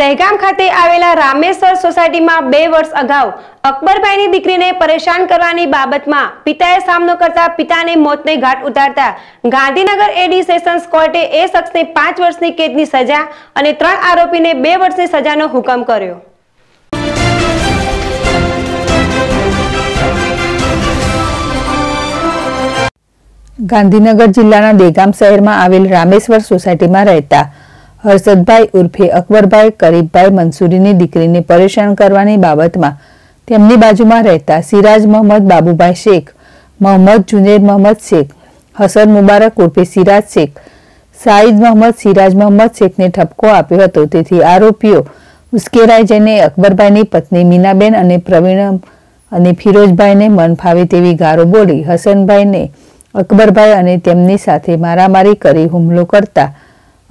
દહેગામ ખાતે આવેલા રામેશ્વર સોસાયટીમાં બે વર્ષ અગાઉ અકબરભાઈની દીકરીને પરેશાન કરવાની બાબતમાં પિતાએ સામનો કરતા પિતાને મોતને ઘાટ ઉતારતા ગાંધીનગર એડી સેશન્સ કોર્ટે એ શખ્સને પાંચ વર્ષની કેદની સજા અને ત્રણ આરોપીને બે વર્ષની સજાનો હુકમ કર્યો ગાંધીનગર જિલ્લાના દેગામ શહેરમાં આવેલ રામેશ્વર સોસાયટીમાં રહેતા હર્ષદભાઈ ઉર્ફે અકબરભાઈ કરીબભાઈ મંસૂરીની દીકરીને પરેશાન કરવાની બાબતમાં તેમની બાજુમાં રહેતા સિરાજ મોહમ્મદ બાબુભાઈ શેખ મોહમ્મદ જુનેર મોહમ્મદ શેખ હસન મુબારક ઉર્ફે સિરાજ શેખ સાઈદ મોહમ્મદ સિરાજ મોહમ્મદ શેખને ઠપકો આપ્યો હતો તેથી આરોપીઓ ઉશ્કેરાઈ જઈને અકબરભાઈની પત્ની મીનાબેન અને પ્રવીણ અને ફિરોજભાઈને મન ફાવે તેવી ગારો બોલી હસનભાઈને અકબરભાઈ અને તેમની સાથે મારામારી કરી હુમલો કરતા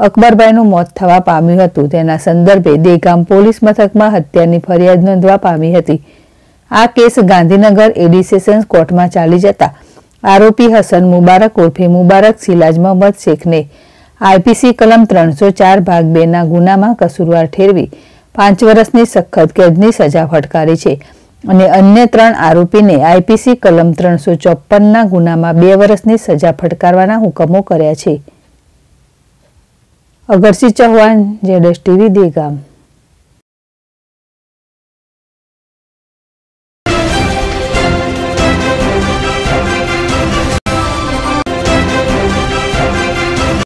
અકબરભાઈનું મોત થવા પામ્યું હતું તેના સંદર્ભે દેગામ પોલીસ મથકમાં હત્યાની ફરિયાદ નોંધવા પામી હતી આ કેસ ગાંધીનગર એડી સેશન્સ કોર્ટમાં ચાલી જતા આરોપી હસન મુબારક ઉર્ફે મુબારક સિલાજ મોહમ્મદ શેખને આઈપીસી કલમ ત્રણસો ચાર ભાગ બેના ગુનામાં કસૂરવાર ઠેરવી પાંચ વર્ષની સખત કેદની સજા ફટકારી છે અને અન્ય ત્રણ આરોપીને આઈપીસી કલમ ત્રણસો ચોપ્પનના ગુનામાં બે વર્ષની સજા ફટકારવાના હુકમો કર્યા છે અગરસિંહ ચૌહાણ જેડેશ ટીવી દેગામ